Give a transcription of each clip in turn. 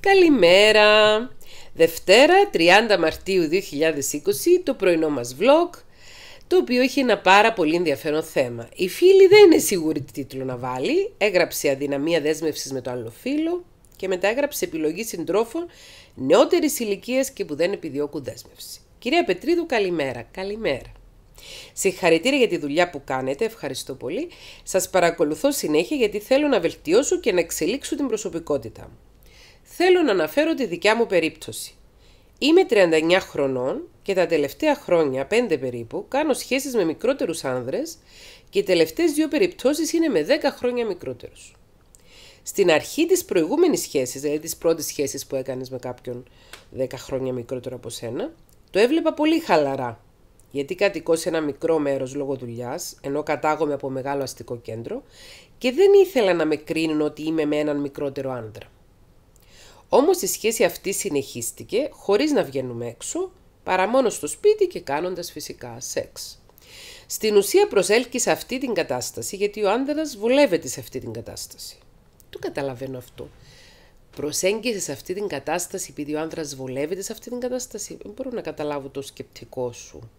Καλημέρα! Δευτέρα 30 Μαρτίου 2020 το πρωινό μας vlog το οποίο έχει ένα πάρα πολύ ενδιαφέρον θέμα. Η φίλη δεν είναι σίγουρη τι τίτλο να βάλει, έγραψε αδυναμία δέσμευσης με το άλλο φίλο και μετά έγραψε επιλογή συντρόφων νεότερης ηλικίας και που δεν επιδιώκουν δέσμευση. Κυρία Πετρίδου καλημέρα, καλημέρα. Συγχαρητήρια για τη δουλειά που κάνετε, ευχαριστώ πολύ. Σας παρακολουθώ συνέχεια γιατί θέλω να βελτιώσω και να εξελίξω την προσωπικότητά θέλω να αναφέρω τη δικιά μου περίπτωση. Είμαι 39 χρονών και τα τελευταία χρόνια, 5 περίπου, κάνω σχέσεις με μικρότερους άνδρες και οι τελευταίες δύο περιπτώσεις είναι με 10 χρόνια μικρότερους. Στην αρχή της προηγούμενης σχέσης, δηλαδή της πρώτης σχέσης που έκανες με κάποιον 10 χρόνια μικρότερο από σένα, το έβλεπα πολύ χαλαρά. Γιατί κατοικώ σε ένα μικρό μέρος λόγω δουλειάς, ενώ κατάγομαι από μεγάλο αστικό κέντρο και δεν ήθελα να με κρίνουν ότι είμαι με έναν μικρότερο άνδρα. Όμως η σχέση αυτή συνεχίστηκε χωρίς να βγαίνουμε έξω, παρά μόνο στο σπίτι και κάνοντας φυσικά σεξ. Στην ουσία προσέλκυσε αυτή την κατάσταση γιατί ο άνδρας βολεύεται σε αυτή την κατάσταση. Το καταλαβαίνω αυτό. Προσέγγισε σε αυτή την κατάσταση επειδή ο άνδρας βολεύεται σε αυτή την κατάσταση. Δεν μπορώ να καταλάβω το σκεπτικό σου.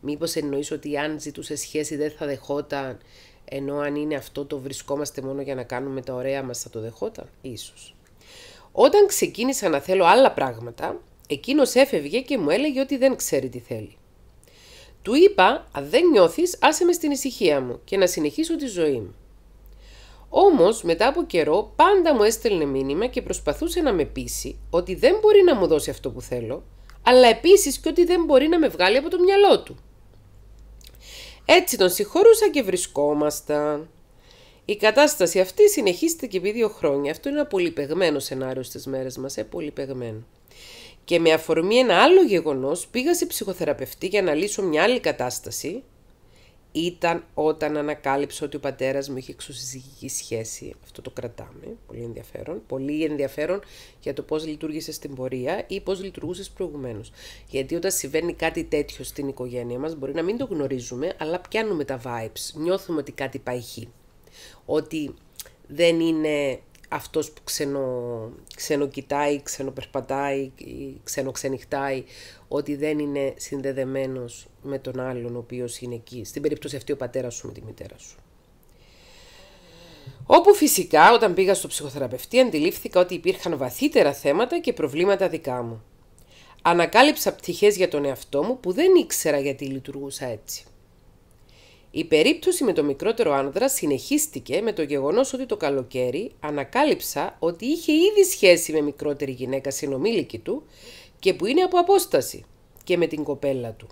Μήπως εννοείς ότι αν ζητούσε σχέση δεν θα δεχόταν, ενώ αν είναι αυτό το βρισκόμαστε μόνο για να κάνουμε τα ωραία μας θα το δεχόταν. Ίσως. Όταν ξεκίνησα να θέλω άλλα πράγματα, εκείνος έφευγε και μου έλεγε ότι δεν ξέρει τι θέλει. Του είπα, αν δεν νιώθεις άσε με στην ησυχία μου και να συνεχίσω τη ζωή μου. Όμως, μετά από καιρό, πάντα μου έστελνε μήνυμα και προσπαθούσε να με πείσει ότι δεν μπορεί να μου δώσει αυτό που θέλω, αλλά επίσης και ότι δεν μπορεί να με βγάλει από το μυαλό του. Έτσι τον συγχωρούσα και βρισκόμασταν. Η κατάσταση αυτή συνεχίστηκε και επί δύο χρόνια. Αυτό είναι ένα πολυπεγμένο σενάριο στις μέρες μας, ε, πολυπεγμένο. Και με αφορμή ένα άλλο γεγονός, πήγα σε ψυχοθεραπευτή για να λύσω μια άλλη κατάσταση. Ήταν όταν ανακάλυψα ότι ο πατέρας μου είχε εξωσυζυγική σχέση. Αυτό το κρατάμε. Πολύ ενδιαφέρον. Πολύ ενδιαφέρον για το πώς λειτουργήσε στην πορεία ή πώς λειτουργούσες προηγουμένως. Γιατί όταν συμβαίνει κάτι τέτοιο στην οικογένεια μας μπορεί να μην το γνωρίζουμε αλλά πιάνουμε τα vibes. Νιώθουμε ότι κάτι πάει ότι δεν είναι αυτός που ξενο, ξενοκοιτάει, ξενοπερπατάει, ξενοξενυχτάει, ότι δεν είναι συνδεδεμένος με τον άλλον ο οποίος είναι εκεί. Στην περίπτωση αυτή ο πατέρας σου με τη μητέρα σου. Όπου φυσικά όταν πήγα στο ψυχοθεραπευτή αντιλήφθηκα ότι υπήρχαν βαθύτερα θέματα και προβλήματα δικά μου. Ανακάλυψα πτυχές για τον εαυτό μου που δεν ήξερα γιατί λειτουργούσα έτσι. Η περίπτωση με το μικρότερο άνδρα συνεχίστηκε με το γεγονός ότι το καλοκαίρι ανακάλυψα ότι είχε ήδη σχέση με μικρότερη γυναίκα συνομήλικη του και που είναι από απόσταση και με την κοπέλα του.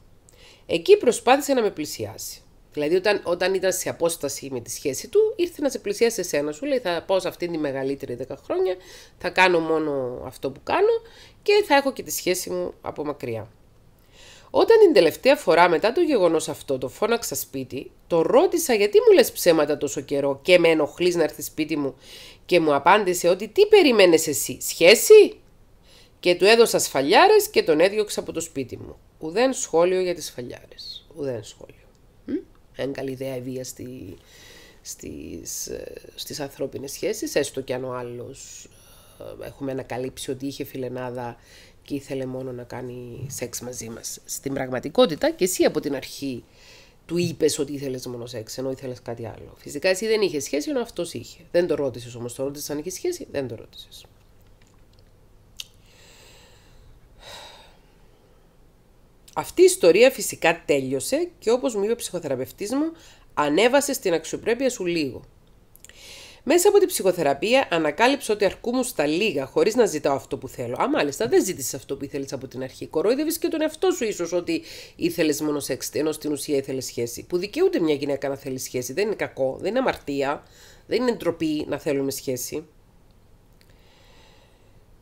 Εκεί προσπάθησε να με πλησιάσει. Δηλαδή, όταν, όταν ήταν σε απόσταση με τη σχέση του, ήρθε να σε πλησιάσει εσένα. Σου λέει: Θα πάω σε αυτήν τη μεγαλύτερη 10 χρόνια, θα κάνω μόνο αυτό που κάνω και θα έχω και τη σχέση μου από μακριά. Όταν την τελευταία φορά μετά το γεγονός αυτό το φώναξα σπίτι, το ρώτησα γιατί μου λες ψέματα τόσο καιρό και με ενοχλείς να έρθεις σπίτι μου και μου απάντησε ότι τι περιμένες εσύ, σχέση. Και του έδωσα σφαλιάρες και τον έδιωξα από το σπίτι μου. Ουδέν σχόλιο για τις σφαλιάρες. Ουδέν σχόλιο. Εν καλή ιδέα η βία στη, στις, ε, στις ανθρώπινες σχέσεις, έστω και αν ο άλλος ε, έχουμε ανακαλύψει ότι είχε φιλενάδα και ήθελε μόνο να κάνει σεξ μαζί μας. Στην πραγματικότητα και εσύ από την αρχή του είπες ότι ήθελες μόνο σεξ, ενώ ήθελες κάτι άλλο. Φυσικά εσύ δεν είχες σχέση, ενώ αυτός είχε. Δεν το ρώτησες όμως, το ρώτησες αν είχε σχέση, δεν το ρώτησες. Αυτή η ιστορία φυσικά τέλειωσε και όπως μου είπε ο ψυχοθεραπευτής μου, ανέβασε στην αξιοπρέπεια σου λίγο. Μέσα από την ψυχοθεραπεία ανακάλυψα ότι αρκούμουν στα λίγα, χωρίς να ζητάω αυτό που θέλω. Α, μάλιστα, δεν ζήτησες αυτό που ήθελες από την αρχή. Κοροϊδεύεις και τον εαυτό σου, ίσως ότι ήθελες μόνο σεξ, ενώ στην ουσία ήθελες σχέση. Που δικαιούται μια γυναίκα να θέλει σχέση. Δεν είναι κακό, δεν είναι αμαρτία, δεν είναι ντροπή να θέλουμε σχέση.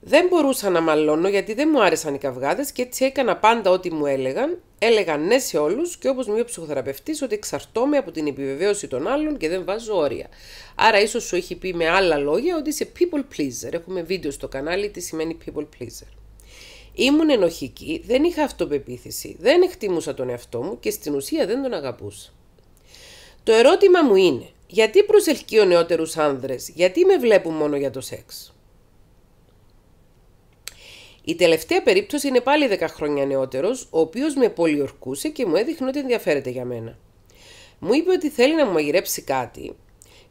Δεν μπορούσα να μαλώνω γιατί δεν μου άρεσαν οι καυγάδες και έτσι έκανα πάντα ό,τι μου έλεγαν. έλεγαν ναι σε όλους και όπως μου είπε ο ψυχοθεραπευτής, ότι εξαρτώμαι από την επιβεβαίωση των άλλων και δεν βάζω όρια. Άρα, ίσως σου έχει πει με άλλα λόγια ότι είσαι people pleaser. Έχουμε βίντεο στο κανάλι τι σημαίνει people pleaser. Ήμουν ενοχική, δεν είχα αυτοπεποίθηση, δεν εκτιμούσα τον εαυτό μου και στην ουσία δεν τον αγαπούσα. Το ερώτημα μου είναι, γιατί προσελκύω νεότερους άνδρες, γιατί με βλέπουν μόνο για το σεξ. Η τελευταία περίπτωση είναι πάλι 10 χρόνια νεότερος, ο οποίος με πολιορκούσε και μου έδειχνε ότι ενδιαφέρεται για μένα. Μου είπε ότι θέλει να μου μαγειρέψει κάτι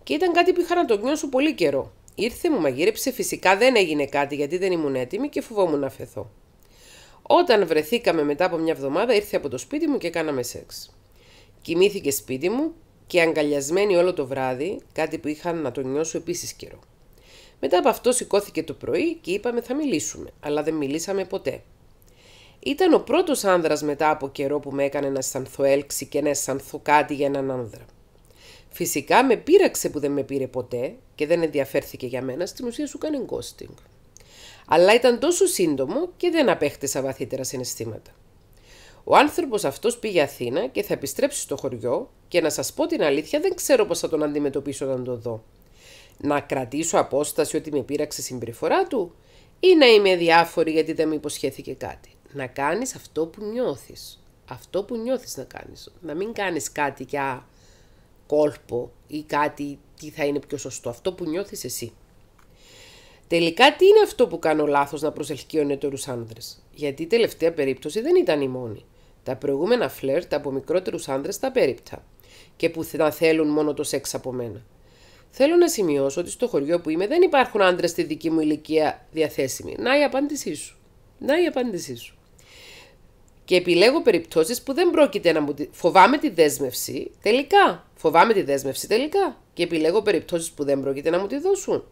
και ήταν κάτι που είχα να το νιώσω πολύ καιρό. Ήρθε, μου μαγείρεψε, φυσικά δεν έγινε κάτι γιατί δεν ήμουν έτοιμη και φοβόμουν να φεθώ. Όταν βρεθήκαμε μετά από μια εβδομάδα, ήρθε από το σπίτι μου και κάναμε σεξ. Κοιμήθηκε σπίτι μου και αγκαλιασμένη όλο το βράδυ, κάτι που είχα να το νιώσω επίσης καιρό. Μετά από αυτό σηκώθηκε το πρωί και είπαμε θα μιλήσουμε, αλλά δεν μιλήσαμε ποτέ. Ήταν ο πρώτος άνδρας μετά από καιρό που με έκανε να αισθανθώ έλξη και να αισθανθώ κάτι για έναν άνδρα. Φυσικά με πείραξε που δεν με πήρε ποτέ και δεν ενδιαφέρθηκε για μένα, στην ουσία σου κάνει γκόστινγκ. Αλλά ήταν τόσο σύντομο και δεν απέκτησα βαθύτερα συναισθήματα. Ο άνθρωπος αυτός πήγε Αθήνα και θα επιστρέψει στο χωριό και να σας πω την αλήθεια δεν ξέρω πώς θα τον αντιμετωπίσω όταν δω να κρατήσω απόσταση ότι με πείραξε συμπεριφορά του ή να είμαι διάφορη γιατί δεν με υποσχέθηκε κάτι. Να κάνεις αυτό που νιώθεις. Αυτό που νιώθεις να κάνεις. Να μην κάνεις κάτι για κόλπο ή κάτι τι θα είναι πιο σωστό. Αυτό που νιώθεις εσύ. Τελικά τι είναι αυτό που κάνω λάθος να προσελκύω νεότερους άνδρες. Γιατί η τελευταία περίπτωση δεν ήταν η μόνη. Τα προηγούμενα φλερτ από μικρότερους άνδρες τα περίπτα και που θα θέλουν μόνο το σεξ από μένα. Θέλω να σημειώσω ότι στο χωριό που είμαι δεν υπάρχουν άντρες στη δική μου ηλικία διαθέσιμοι. Να η απάντησή σου. Να η απάντησή σου. Και επιλέγω περιπτώσεις που δεν πρόκειται να μου. Φοβάμαι τη δέσμευση τελικά. Φοβάμαι τη δέσμευση τελικά. Και επιλέγω περιπτώσεις που δεν πρόκειται να μου τη δώσουν.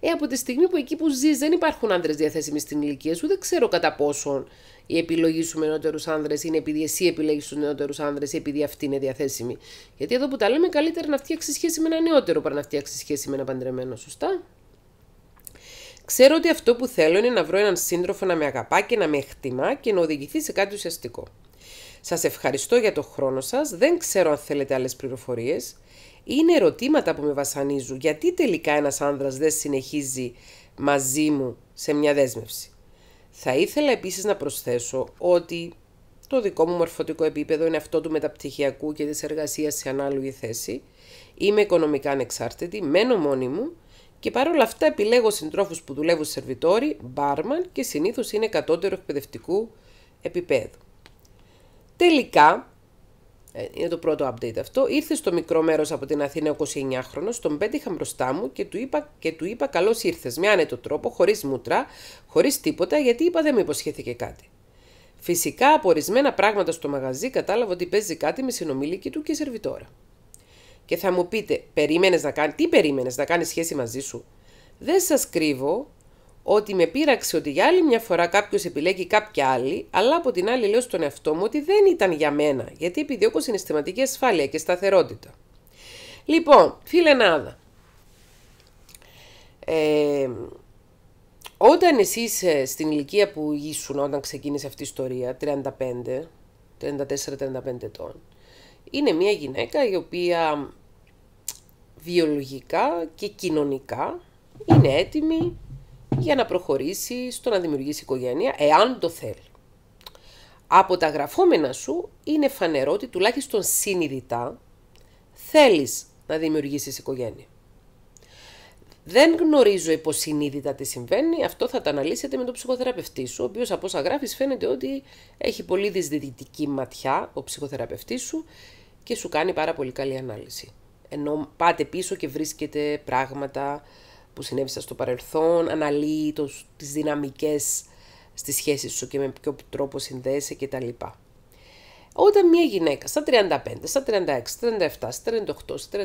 Ε, από τη στιγμή που εκεί που ζεις δεν υπάρχουν άντρες διαθέσιμοι στην ηλικία σου, δεν ξέρω κατά πόσον η επιλογή με νεότερους άνδρες είναι επειδή εσύ επιλέγεις του νεότερους άνδρες ή επειδή αυτή είναι διαθέσιμη. Γιατί εδώ που τα λέμε, καλύτερα να φτιάξεις σχέση με ένα νεότερο παρά να φτιάξεις σχέση με ένα παντρεμένο, σωστά. Ξέρω ότι αυτό που θέλω είναι να βρω έναν σύντροφο να με αγαπά και να με εκτιμά και να οδηγηθεί σε κάτι ουσιαστικό. Σας ευχαριστώ για το χρόνο σας. Δεν ξέρω αν θέλετε άλλες πληροφορίες. Είναι ερωτήματα που με βασανίζουν. Γιατί τελικά ένας άνδρας δεν συνεχίζει μαζί μου σε μια δέσμευση. Θα ήθελα επίσης να προσθέσω ότι το δικό μου μορφωτικό επίπεδο είναι αυτό του μεταπτυχιακού και της εργασίας σε ανάλογη θέση. Είμαι οικονομικά ανεξάρτητη, μένω μόνη μου και παρόλα αυτά επιλέγω συντρόφους που δουλεύουν σερβιτόρι, μπάρμαν και συνήθως είναι κατώτερο εκπαιδευτικού επίπεδου. Τελικά, ε, είναι το πρώτο update αυτό. Ήρθε στο μικρό μέρος από την Αθήνα ο 29χρονο, τον πέτυχα μπροστά μου και του είπα, και του είπα καλώς ήρθες. Με άνετο τρόπο, χωρίς μούτρα, χωρίς τίποτα, γιατί είπα δεν μου υποσχέθηκε κάτι. Φυσικά από ορισμένα πράγματα στο μαγαζί κατάλαβα ότι παίζει κάτι με συνομιλική του και σερβιτόρα. Και θα μου πείτε, περίμενες να κάνει, τι περίμενες να κάνεις σχέση μαζί σου. Δεν σας κρύβω ότι με πείραξε ότι για άλλη μια φορά κάποιος επιλέγει κάποια άλλη, αλλά από την άλλη λέω στον εαυτό μου ότι δεν ήταν για μένα, γιατί επιδιώκω συναισθηματική ασφάλεια και σταθερότητα. Λοιπόν, φίλε Νάδα, ε, όταν εσύ στην ηλικία που ήσουν όταν ξεκίνησε αυτή η ιστορία, 35, 34-35 ετών, είναι μια γυναίκα η οποία βιολογικά και κοινωνικά είναι έτοιμη για να προχωρήσει στο να δημιουργήσει οικογένεια, εάν το θέλει. Από τα γραφόμενα σου είναι φανερό ότι τουλάχιστον συνειδητά θέλεις να δημιουργήσεις οικογένεια. Δεν γνωρίζω υποσυνείδητα τι συμβαίνει, αυτό θα το αναλύσετε με τον ψυχοθεραπευτή σου, ο οποίος από όσα γράφεις φαίνεται ότι έχει πολύ δυσδυτική ματιά ο ψυχοθεραπευτής σου και σου κάνει πάρα πολύ καλή ανάλυση. Ενώ πάτε πίσω και βρίσκετε πράγματα που συνέβησαν στο παρελθόν, αναλύει το, τις δυναμικές στις σχέσεις σου και με ποιο τρόπο συνδέεσαι κτλ. Όταν μια γυναίκα στα 35, στα 36, στα 37, στα 38, στα 39,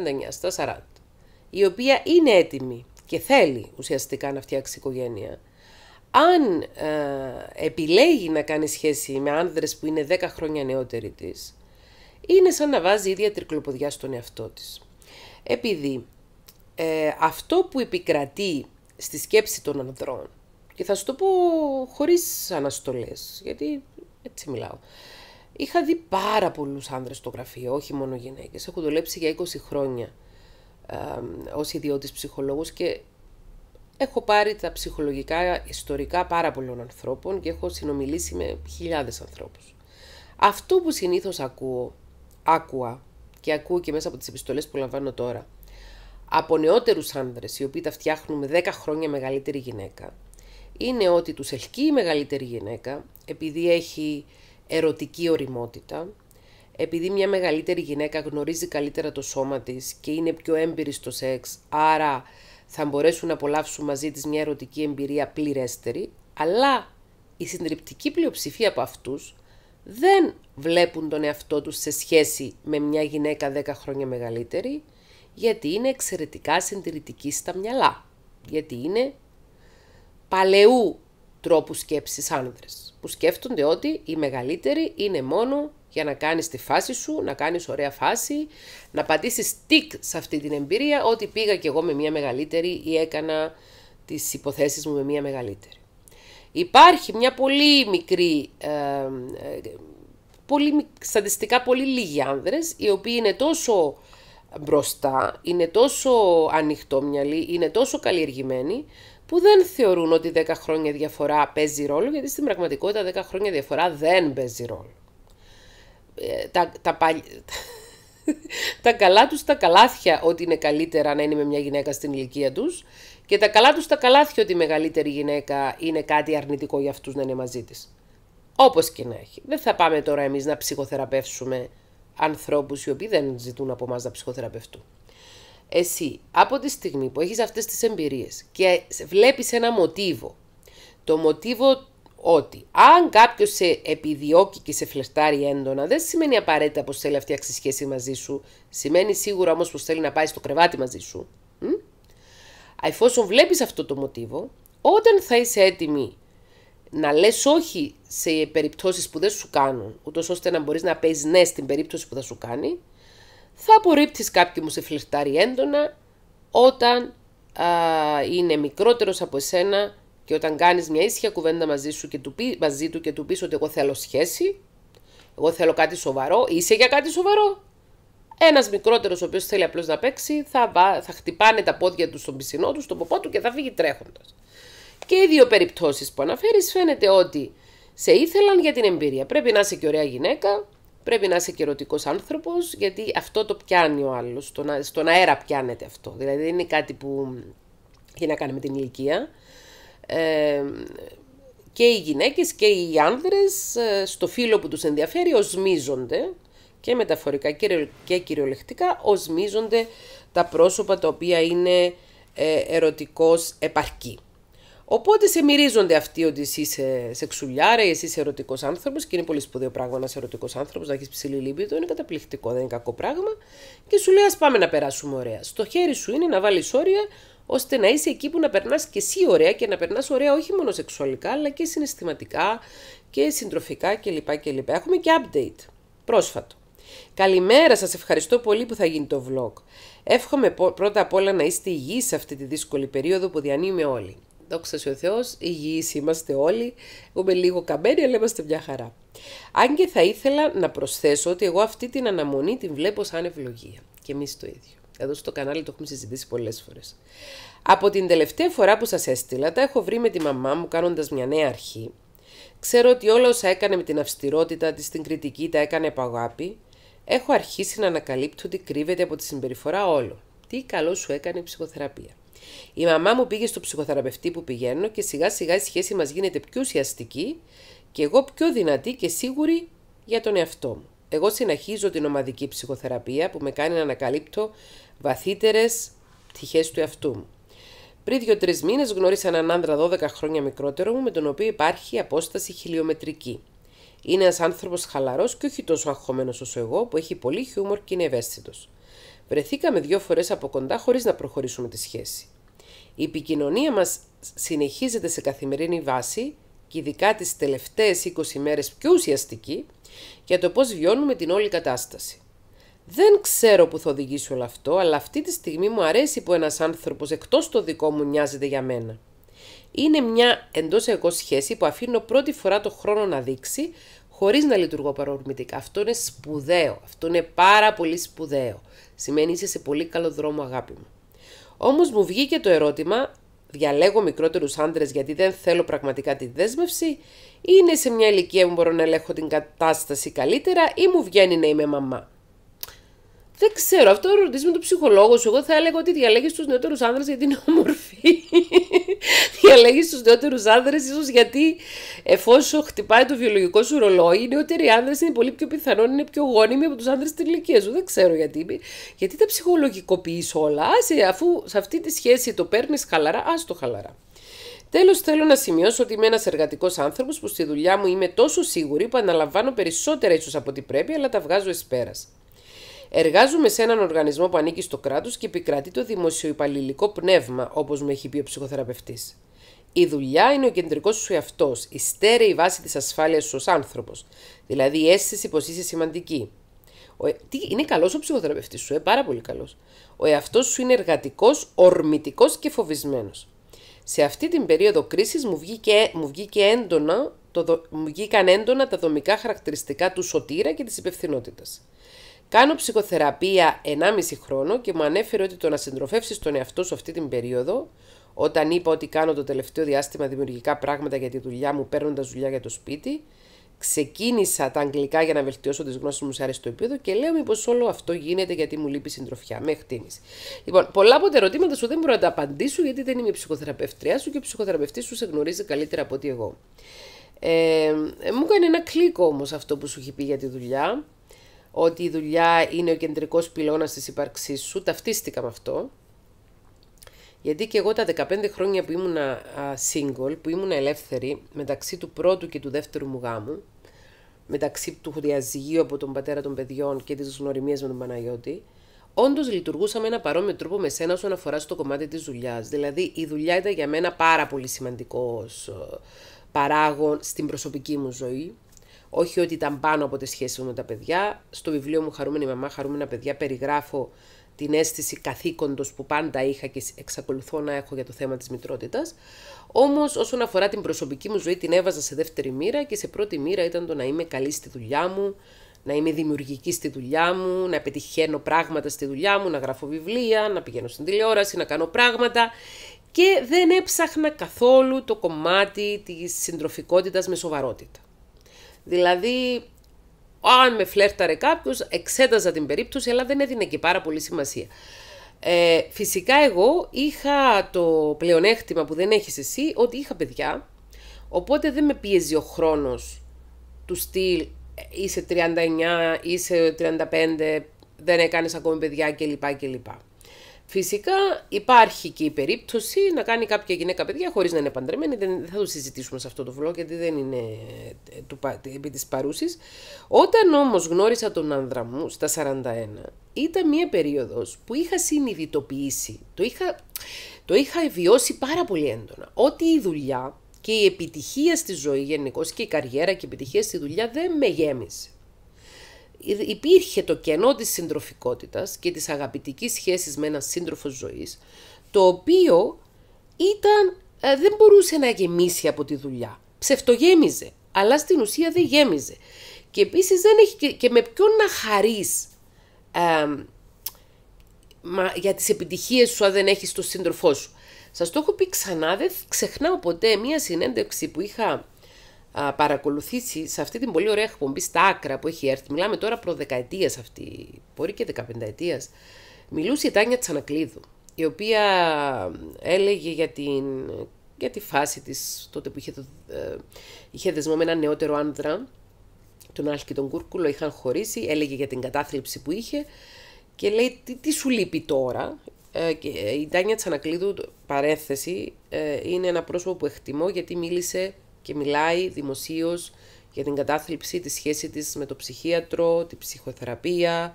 στα 40, η οποία είναι έτοιμη και θέλει ουσιαστικά να φτιάξει οικογένεια, αν ε, επιλέγει να κάνει σχέση με άνδρες που είναι 10 χρόνια νεότεροι της, είναι σαν να βάζει ίδια τρικλοποδιά στον εαυτό της. Επειδή ε, αυτό που επικρατεί στη σκέψη των ανδρών, και θα σου το πω χωρίς αναστολές, γιατί έτσι μιλάω. Είχα δει πάρα πολλούς άνδρες στο γραφείο, όχι μόνο γυναίκες. Έχω δουλέψει για 20 χρόνια ε, ως ιδιώτης ψυχολόγος και έχω πάρει τα ψυχολογικά ιστορικά πάρα πολλών ανθρώπων και έχω συνομιλήσει με χιλιάδες ανθρώπους. Αυτό που συνήθως ακούω, άκουα και ακούω και μέσα από τις επιστολές που λαμβάνω τώρα, από νεότερους άνδρες οι οποίοι τα φτιάχνουν με 10 χρόνια μεγαλύτερη γυναίκα είναι ότι τους ελκύει η μεγαλύτερη γυναίκα επειδή έχει ερωτική οριμότητα, επειδή μια μεγαλύτερη γυναίκα γνωρίζει καλύτερα το σώμα της και είναι πιο έμπειρη στο σεξ, άρα θα μπορέσουν να απολαύσουν μαζί της μια ερωτική εμπειρία πληρέστερη, αλλά η συντριπτική πλειοψηφία από αυτούς δεν βλέπουν τον εαυτό τους σε σχέση με μια γυναίκα 10 χρόνια μεγαλύτερη, γιατί είναι εξαιρετικά συντηρητική στα μυαλά, γιατί είναι παλαιού τρόπου σκέψης άνδρες, που σκέφτονται ότι η μεγαλύτερη είναι μόνο για να κάνεις τη φάση σου, να κάνεις ωραία φάση, να πατήσεις τικ σε αυτή την εμπειρία ότι πήγα κι εγώ με μια μεγαλύτερη ή έκανα τις υποθέσεις μου με μια μεγαλύτερη. Υπάρχει μια πολύ μικρή, ε, ε, πολύ, στατιστικά πολύ λίγοι άνδρες, οι οποίοι είναι τόσο μπροστά, είναι τόσο ανοιχτόμυαλοι, είναι τόσο καλλιεργημένοι που δεν θεωρούν ότι 10 χρόνια διαφορά παίζει ρόλο, γιατί στην πραγματικότητα 10 χρόνια διαφορά δεν παίζει ρόλο. Ε, τα, τα, παλι... τα καλά τους τα καλάθια ότι είναι καλύτερα να είναι με μια γυναίκα στην ηλικία τους και τα καλά τους τα καλάθια ότι η μεγαλύτερη γυναίκα είναι κάτι αρνητικό για αυτούς να είναι μαζί της. Όπως και να έχει. Δεν θα πάμε τώρα εμείς να ψυχοθεραπεύσουμε ανθρώπους οι οποίοι δεν ζητούν από εμάς να ψυχοθεραπευτούν. Εσύ από τη στιγμή που έχεις αυτές τις εμπειρίες και βλέπεις ένα μοτίβο, το μοτίβο ότι αν κάποιος σε επιδιώκει και σε φλερτάρει έντονα, δεν σημαίνει απαραίτητα πως θέλει να φτιάξει σχέση μαζί σου. Σημαίνει σίγουρα όμως πως θέλει να πάει στο κρεβάτι μαζί σου. Εφόσον βλέπεις αυτό το μοτίβο, όταν θα είσαι έτοιμη να λες όχι σε περιπτώσεις που δεν σου κάνουν, ούτως ώστε να μπορείς να παίζει ναι στην περίπτωση που θα σου κάνει, θα απορρίπτεις κάποιον που σε φλερτάρει έντονα όταν α, είναι μικρότερος από εσένα και όταν κάνεις μια ίσια κουβέντα μαζί, σου και του, πεις, μαζί του και του πεις ότι εγώ θέλω σχέση, εγώ θέλω κάτι σοβαρό, είσαι για κάτι σοβαρό. Ένας μικρότερος ο οποίος θέλει απλώς να παίξει θα, θα χτυπάνε τα πόδια του στον πισινό του, στον ποπό του και θα φύγει τρέχοντας. Και οι δύο περιπτώσεις που αναφέρεις φαίνεται ότι σε ήθελαν για την εμπειρία. Πρέπει να είσαι και ωραία γυναίκα, πρέπει να είσαι και ερωτικός άνθρωπος, γιατί αυτό το πιάνει ο άλλος. Στον, στον αέρα πιάνεται αυτό. Δηλαδή δεν είναι κάτι που έχει να κάνει με την ηλικία. Ε, και οι γυναίκες και οι άνδρες ε, στο φύλλο που τους ενδιαφέρει οσμίζονται και μεταφορικά και κυριολεκτικά οσμίζονται τα πρόσωπα τα οποία είναι ε, ερωτικός επαρκή. Οπότε σε μυρίζονται αυτοί ότι εσύ είσαι σεξουλιάρα ή εσύ είσαι ερωτικός άνθρωπος και είναι πολύ σπουδαίο πράγμα είσαι ερωτικός άνθρωπος να έχεις ψηλή λίμπη. Το είναι καταπληκτικό, δεν είναι κακό πράγμα. Και σου λέει: Ας πάμε να περάσουμε ωραία. Στο χέρι σου είναι να βάλεις όρια ώστε να είσαι εκεί που να περνάς και εσύ ωραία και να περνάς ωραία όχι μόνο σεξουαλικά αλλά και συναισθηματικά και συντροφικά κλπ. Έχουμε και update πρόσφατο. Καλημέρα, σας ευχαριστώ πολύ που θα γίνει το vlog. Εύχομαι πρώτα απ' όλα να είστε υγιείς σε αυτή τη δύσκολη περίοδο που διανύουμε όλοι. Δόξα σου ο Θεός, υγιείς είμαστε όλοι, εγώ λίγο καμπέρι αλλά είμαστε μια χαρά. Αν και θα ήθελα να προσθέσω ότι εγώ αυτή την αναμονή την βλέπω σαν ευλογία και εμείς το ίδιο. Εδώ στο κανάλι το έχουμε συζητήσει πολλές φορές. Από την τελευταία φορά που σας έστειλα, τα έχω βρει με τη μαμά μου κάνοντας μια νέα αρχή. Ξέρω ότι όλα όσα έκανε με την αυστηρότητα της, την κριτική, τα έκανε από αγάπη. Έχω αρχίσει να ανακαλύπτω ότι κρύβεται από τη συμπεριφορά όλων. Τι καλό σου έκανε η ψυχοθεραπεία. Η μαμά μου πήγε στο ψυχοθεραπευτή που πηγαίνω και σιγά σιγά η σχέση μας γίνεται πιο ουσιαστική και εγώ πιο δυνατή και σίγουρη για τον εαυτό μου. Εγώ συνεχίζω την ομαδική ψυχοθεραπεία που με κάνει να ανακαλύπτω βαθύτερες πτυχές του εαυτού μου. Πριν δύο-τρει μήνες γνώρισα έναν άντρα 12 χρόνια μικρότερο μου, με τον οποίο υπάρχει απόσταση χιλιομετρική. Είναι ένας άνθρωπος χαλαρός και όχι τόσο αγχωμένος όσο εγώ, που έχει πολύ χιούμορ και είναι ευαίσθητος. Βρεθήκαμε δύο φορές από κοντά χωρίς να προχωρήσουμε τη σχέση. Η επικοινωνία μας συνεχίζεται σε καθημερινή βάση και ειδικά τις τελευταίες 20 μέρες πιο ουσιαστική για το πώς βιώνουμε την όλη κατάσταση. Δεν ξέρω που θα οδηγήσει όλο αυτό, αλλά αυτή τη στιγμή μου αρέσει που ένας άνθρωπος εκτός το δικό μου νοιάζεται για μένα. Είναι μια εντός εγώ σχέση που αφήνω πρώτη φορά το χρόνο να δείξει χωρίς να λειτουργώ παρορμητικά. Αυτό είναι σπουδαίο, αυτό είναι πάρα πολύ σπουδαίο. Σημαίνει είσαι σε πολύ καλό δρόμο αγάπη μου. Όμως μου βγήκε το ερώτημα, διαλέγω μικρότερους άντρες γιατί δεν θέλω πραγματικά τη δέσμευση, είναι σε μια ηλικία που μπορώ να ελέγχω την κατάσταση καλύτερα ή μου βγαίνει να είμαι μαμά. Δεν ξέρω, αυτό ρωτήσουμε με τον ψυχολόγο σου. Εγώ θα έλεγα ότι διαλέγεις τους νεότερους άνδρες γιατί είναι όμορφοι. διαλέγεις τους νεότερους άνδρες, ίσως γιατί εφόσον χτυπάει το βιολογικό σου ρολόι, οι νεότεροι άνδρες είναι πολύ πιο πιθανόν είναι πιο γόνιμοι από τους άνδρες τη ηλικία σου. Δεν ξέρω γιατί. Γιατί τα ψυχολογικοποιείς όλα. Άσε, αφού σε αυτή τη σχέση το παίρνεις χαλαρά, ας το χαλαρά. Τέλος, θέλω να σημειώσω ότι είμαι ένας εργατικός άνθρωπος που στη δουλειά μου είμαι τόσο σίγουρη που αναλαμβάνω περισσότερα ίσως από ό,τι πρέπει, αλλά τα βγάζω εις Εργάζομαι σε έναν οργανισμό που ανήκει στο κράτος και επικρατεί το δημοσιοϊπαλληλικό πνεύμα, όπως μου έχει πει ο ψυχοθεραπευτής. Η δουλειά είναι ο κεντρικός σου εαυτός, η στέρεη βάση της ασφάλειας σου ως άνθρωπος. Δηλαδή η αίσθηση πως είσαι σημαντική. Ο... Ε, τι, είναι καλός ο ψυχοθεραπευτής σου, ε, πάρα πολύ καλός. Ο εαυτός σου είναι εργατικός, ορμητικός και φοβισμένος. Σε αυτή την περίοδο κρίσης μου, βγήκε, ε, μου, βγήκε έντονα, το, μου βγήκαν έντονα τα δομικά χαρακτηριστικά του σωτήρα και της υπευθυνότητας. Κάνω ψυχοθεραπεία 1,5 χρόνο και μου ανέφερε ότι το να συντροφεύσει τον εαυτό σου αυτή την περίοδο, όταν είπα ότι κάνω το τελευταίο διάστημα δημιουργικά πράγματα για τη δουλειά μου, παίρνοντας δουλειά για το σπίτι, ξεκίνησα τα αγγλικά για να βελτιώσω τις γνώσεις μου σε το επίπεδο και λέω μήπως όλο αυτό γίνεται γιατί μου λείπει συντροφιά. Με χτίνει. Λοιπόν, πολλά από τα ερωτήματα σου δεν μπορώ να τα απαντήσω γιατί δεν είμαι η ψυχοθεραπευτριά σου και ο ψυχοθεραπευτής σου σε γνωρίζει καλύτερα από ότι εγώ. Ε, μου έκανε ένα κλικ όμως αυτό που σου έχει πει για τη δουλειά ότι η δουλειά είναι ο κεντρικός πυλώνας της ύπαρξής σου, ταυτίστηκα με αυτό. Γιατί και εγώ τα 15 χρόνια που ήμουνα single, που ήμουν ελεύθερη, μεταξύ του πρώτου και του δεύτερου μου γάμου, μεταξύ του διαζυγίου από τον πατέρα των παιδιών και τις γνωριμίες με τον Παναγιώτη, όντως λειτουργούσα με ένα παρόμοιο τρόπο με σένα όσον αφορά στο κομμάτι της δουλειάς. Δηλαδή, η δουλειά ήταν για μένα πάρα πολύ σημαντικό ε, παράγον στην προσωπική μου ζωή όχι ότι ήταν πάνω από τη σχέση μου με τα παιδιά. Στο βιβλίο μου «Χαρούμενη μαμά, χαρούμενα παιδιά» περιγράφω την αίσθηση καθήκοντος που πάντα είχα και εξακολουθώ να έχω για το θέμα της μητρότητας. Όμως όσον αφορά την προσωπική μου ζωή την έβαζα σε δεύτερη μοίρα και σε πρώτη μοίρα ήταν το να είμαι καλή στη δουλειά μου, να είμαι δημιουργική στη δουλειά μου, να πετυχαίνω πράγματα στη δουλειά μου, να γράφω βιβλία, να πηγαίνω στην τηλεόραση, να κάνω πράγματα και δεν έψαχνα καθόλου το κομμάτι της συντροφικότητας με σοβαρότητα. Δηλαδή, αν με φλέρταρε κάποιος, εξέταζα την περίπτωση, αλλά δεν έδινε και πάρα πολύ σημασία. Ε, φυσικά εγώ είχα το πλεονέκτημα που δεν έχεις εσύ, ότι είχα παιδιά, οπότε δεν με πίεζει ο χρόνος του στυλ «Ε, είσαι 39, είσαι 35, δεν έκανες ακόμη παιδιά κλπ. κλπ. Φυσικά υπάρχει και η περίπτωση να κάνει κάποια γυναίκα παιδιά χωρίς να είναι παντρεμένη, δεν θα το συζητήσουμε σε αυτό το βλόγο γιατί δεν είναι ε, του, επί της παρούσης. Όταν όμως γνώρισα τον άνδρα μου στα 41, ήταν μια περίοδος που είχα συνειδητοποιήσει, το είχα, το είχα βιώσει πάρα πολύ έντονα, ότι η δουλειά και η επιτυχία στη ζωή γενικώς και η καριέρα και η επιτυχία στη δουλειά δεν με γέμισε υπήρχε το κενό της συντροφικότητας και της αγαπητικής σχέσης με έναν σύντροφο ζωής, το οποίο ήταν, ε, δεν μπορούσε να γεμίσει από τη δουλειά. Ψευτογέμιζε, αλλά στην ουσία δεν γέμιζε. Και επίσης δεν έχει και, με ποιον να χαρείς μα, για τις επιτυχίες σου αν δεν έχεις τον σύντροφό σου. Σας το έχω πει ξανά, δεν ξεχνάω ποτέ μία συνέντευξη που είχα παρακολουθήσει σε αυτή την πολύ ωραία εκπομπή στα άκρα που έχει έρθει, μιλάμε τώρα προ δεκαετία αυτή, μπορεί και δεκαπενταετίας, μιλούσε η Τάνια Τσανακλείδου, η οποία ε, έλεγε για, την, για τη φάση της τότε που είχε, το, ε, είχε δεσμό με έναν νεότερο άνδρα, τον Άλκη και τον Κούρκουλο, είχαν χωρίσει, έλεγε για την κατάθλιψη που είχε και λέει τι, τι σου λείπει τώρα, ε, και ε, η Τάνια Τσανακλείδου παρέθεση είναι ένα πρόσωπο που εκτιμώ γιατί μίλησε και μιλάει δημοσίως για την κατάθλιψη, τη σχέση της με το ψυχίατρο, τη ψυχοθεραπεία,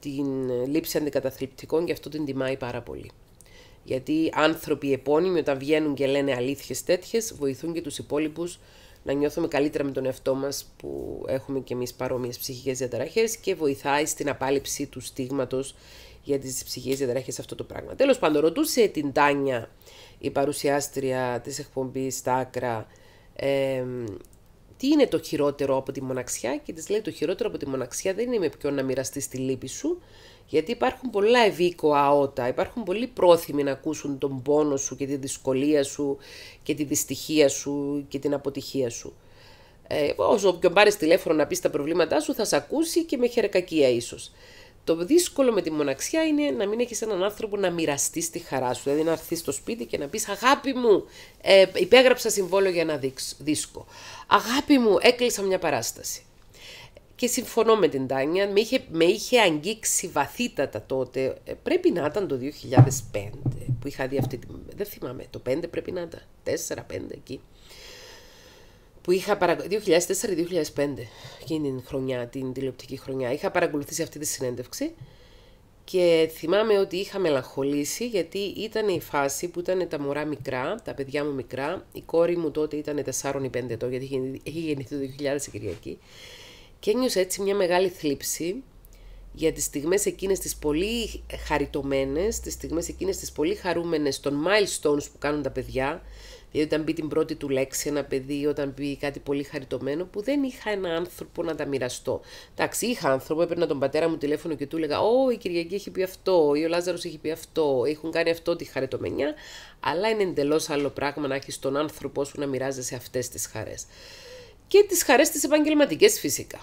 την λήψη αντικαταθλιπτικών και αυτό την τιμάει πάρα πολύ. Γιατί άνθρωποι επώνυμοι όταν βγαίνουν και λένε αλήθειες τέτοιες βοηθούν και τους υπόλοιπους να νιώθουμε καλύτερα με τον εαυτό μας που έχουμε και εμείς παρόμοιες ψυχικές διαταραχές και βοηθάει στην απάλληψη του στίγματος για τις ψυχικές διαταραχές αυτό το πράγμα. Τέλος πάντων, ρωτούσε την Τάνια η παρουσιάστρια της εκπομπής στα άκρα τι είναι το χειρότερο από τη μοναξιά και της λέει το χειρότερο από τη μοναξιά δεν είναι με να μοιραστείς τη λύπη σου γιατί υπάρχουν πολλά ευήκοα αότα, υπάρχουν πολλοί πρόθυμοι να ακούσουν τον πόνο σου και τη δυσκολία σου και τη δυστυχία σου και την αποτυχία σου. Ε, όσο πιο πάρεις τηλέφωνο να πεις τα προβλήματά σου, θα σε ακούσει και με χερκακία ίσως. Το δύσκολο με τη μοναξιά είναι να μην έχεις έναν άνθρωπο να μοιραστεί τη χαρά σου. Δηλαδή να έρθεις στο σπίτι και να πεις Αγάπη μου, ε, υπέγραψα συμβόλαιο για ένα δίσκο. Αγάπη μου, έκλεισα μια παράσταση. Και συμφωνώ με την Τάνια, με είχε, με είχε αγγίξει βαθύτατα τότε. Ε, πρέπει να ήταν το 2005 που είχα δει αυτή τη. Δεν θυμάμαι, το 5 πρέπει να ήταν. 4-5 εκεί που είχα παρακολουθήσει 2004-2005, εκείνη την χρονιά, την τηλεοπτική χρονιά, είχα παρακολουθήσει αυτή τη συνέντευξη και θυμάμαι ότι είχα μελαγχολήσει γιατί ήταν η φάση που ήταν τα μωρά μικρά, τα παιδιά μου μικρά, η κόρη μου τότε ήταν 4 ή 5 ετών γιατί είχε γεννηθεί το 2000 η Κυριακή και ένιωσα έτσι μια μεγάλη θλίψη για τις στιγμές εκείνες τις πολύ χαριτωμένες, τις στιγμές εκείνες τις πολύ χαρούμενες των milestones που κάνουν τα παιδιά, ε, όταν μπει την πρώτη του λέξη ένα παιδί, όταν μπει κάτι πολύ χαριτωμένο, που δεν είχα ένα άνθρωπο να τα μοιραστώ. Εντάξει, είχα άνθρωπο, έπαιρνα τον πατέρα μου τηλέφωνο και του έλεγα: Ω, η Κυριακή έχει πει αυτό, ή ο Λάζαρος έχει πει αυτό, έχουν κάνει αυτό τη χαριτωμένια. Αλλά είναι εντελώς άλλο πράγμα να έχεις τον άνθρωπό σου να μοιράζεσαι αυτές τις χαρές. Και τις χαρές τις επαγγελματικές φυσικά.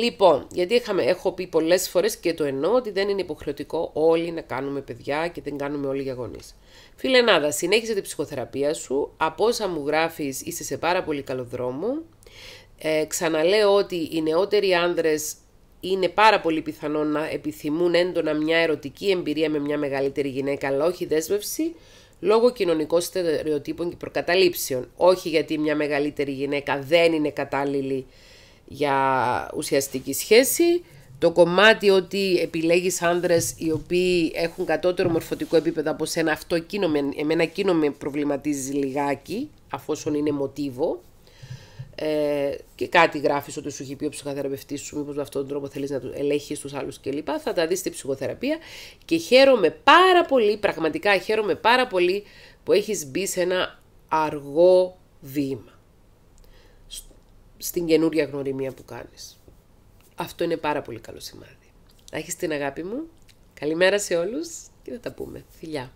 Λοιπόν, γιατί είχαμε, έχω πει πολλές φορές και το εννοώ ότι δεν είναι υποχρεωτικό όλοι να κάνουμε παιδιά και δεν κάνουμε όλοι για γονείς. Φιλενάδα, συνέχισε την ψυχοθεραπεία σου, από όσα μου γράφεις, είσαι σε πάρα πολύ καλό δρόμο. Ε, ξαναλέω ότι οι νεότεροι άνδρες είναι πάρα πολύ πιθανό να επιθυμούν έντονα μια ερωτική εμπειρία με μια μεγαλύτερη γυναίκα, αλλά όχι δέσμευση, λόγω κοινωνικών στερεοτύπων και προκαταλήψεων. Όχι γιατί μια μεγαλύτερη γυναίκα δεν είναι κατάλληλη για ουσιαστική σχέση. Το κομμάτι ότι επιλέγεις άνδρες οι οποίοι έχουν κατώτερο μορφωτικό επίπεδο από σένα, αυτό εκείνο με, εμένα εκείνο με προβληματίζει λιγάκι, αφόσον είναι μοτίβο. Ε, και κάτι γράφεις ότι σου έχει πει ο ψυχοθεραπευτής σου, μήπως με αυτόν τον τρόπο θέλεις να του ελέγχεις τους άλλους κλπ. Θα τα δεις στη ψυχοθεραπεία και χαίρομαι πάρα πολύ, πραγματικά χαίρομαι πάρα πολύ που έχεις μπει σε ένα αργό βήμα στην καινούρια γνωριμία που κάνεις. Αυτό είναι πάρα πολύ καλό σημάδι. Να έχεις την αγάπη μου. Καλημέρα σε όλους και θα τα πούμε. Φιλιά.